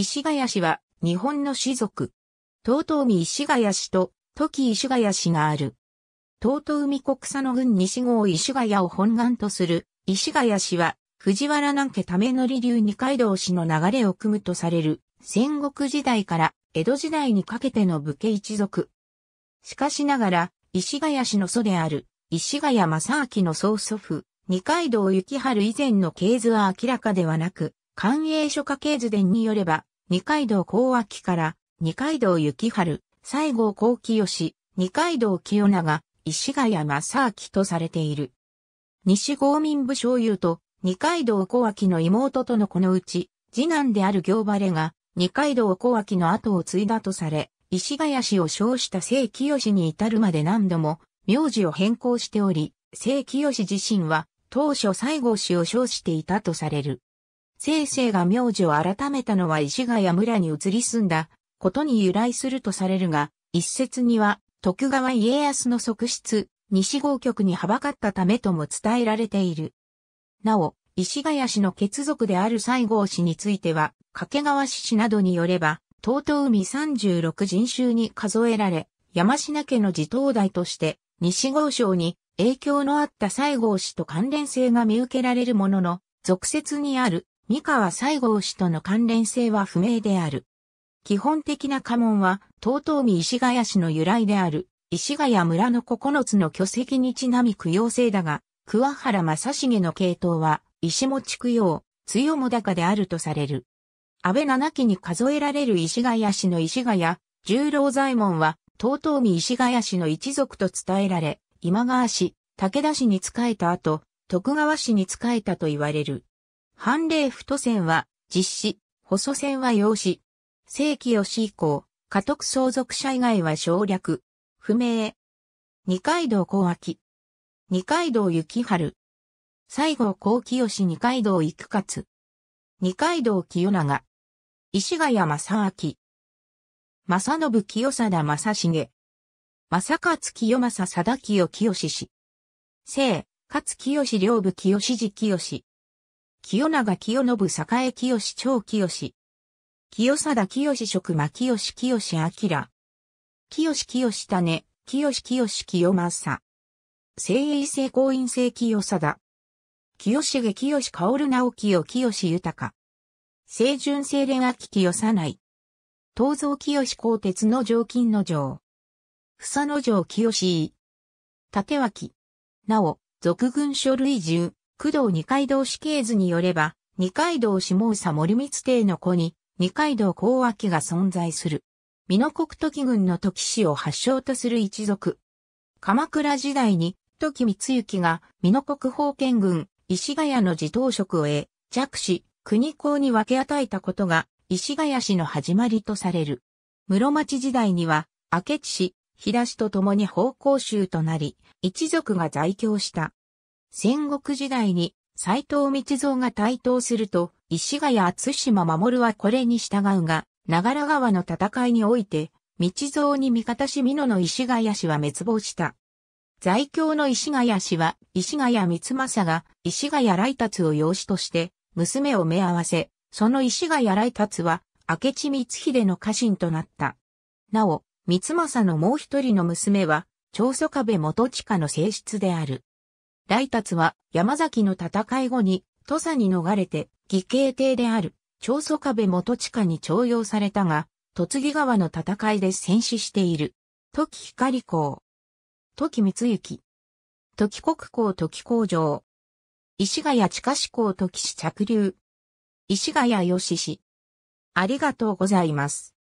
石ヶ谷氏は日本の氏族。遠海石ヶ谷氏と時石ヶ谷氏がある。遠海国佐の軍西郷石ヶ谷を本願とする石ヶ谷氏は藤原南家為則流二階堂氏の流れを組むとされる戦国時代から江戸時代にかけての武家一族。しかしながら石ヶ谷氏の祖である石ヶ谷正明の曽祖父二階堂幸春以前の系図は明らかではなく、官営書家系図伝によれば、二階堂幸明から、二階堂幸春、西郷幸清、二階堂清長、石ヶ谷正明とされている。西郷民部将優と二階堂幸明の妹とのこのうち、次男である行晴が、二階堂幸明の後を継いだとされ、石ヶ谷氏を称した聖清に至るまで何度も、名字を変更しており、聖清自身は、当初西郷氏を称していたとされる。清成が名字を改めたのは石ヶ谷村に移り住んだことに由来するとされるが、一説には徳川家康の側室、西郷局にはばかったためとも伝えられている。なお、石ヶ谷氏の血族である西郷氏については、掛川氏氏などによれば、東東海36人衆に数えられ、山品家の地当代として、西郷省に影響のあった西郷氏と関連性が見受けられるものの、俗説にある三河西郷氏との関連性は不明である。基本的な家紋は、東東江石ヶ谷氏の由来である、石ヶ谷村の9つの巨石にちなみ供養制だが、桑原正成の系統は、石持供養、強も高であるとされる。安倍七期に数えられる石ヶ谷氏の石ヶ谷、十郎左衛門は、東東江石ヶ谷氏の一族と伝えられ、今川氏、武田氏に仕えた後、徳川氏に仕えたと言われる。判例太線は実施、細線は用紙。正規よ以降、家督相続者以外は省略。不明。二階堂小秋。二階堂幸春。西郷幸清二階堂育勝。二階堂清長。石ヶ谷正明。正信清貞正重。正勝清正貞清清氏。正、勝清良部清次清。清永清信栄清長清清貞清職間清清明清清種清清清正聖衛聖公院聖清貞清重清薫直清清豊清純清廉秋清さない東蔵清鋼鉄の上金の城房の城清井立脇なお、俗軍書類中、工藤二階堂死刑図によれば、二階堂下佐森光帝の子に、二階堂公明が存在する。美濃国時軍の時氏を発祥とする一族。鎌倉時代に、時光行が美濃国封建軍、石ヶ谷の自頭職を得、弱子、国公に分け与えたことが、石ヶ谷氏の始まりとされる。室町時代には、明智氏、日田氏と共に奉公衆となり、一族が在京した。戦国時代に斎藤道蔵が台頭すると、石ヶ谷厚島守はこれに従うが、長良川の戦いにおいて、道蔵に味方し美濃の石ヶ谷氏は滅亡した。在京の石ヶ谷氏は、石ヶ谷光政が石ヶ谷来達を養子として、娘を目合わせ、その石ヶ谷来達は、明智光秀の家臣となった。なお、光政のもう一人の娘は、長宗壁元親の正室である。来達は山崎の戦い後に土佐に逃れて義兄帝である長祖壁元地下に徴用されたが、突木川の戦いで戦死している。時光公。時光行。時国公時工場。石ヶ谷近志公時市着流。石ヶ谷義氏。ありがとうございます。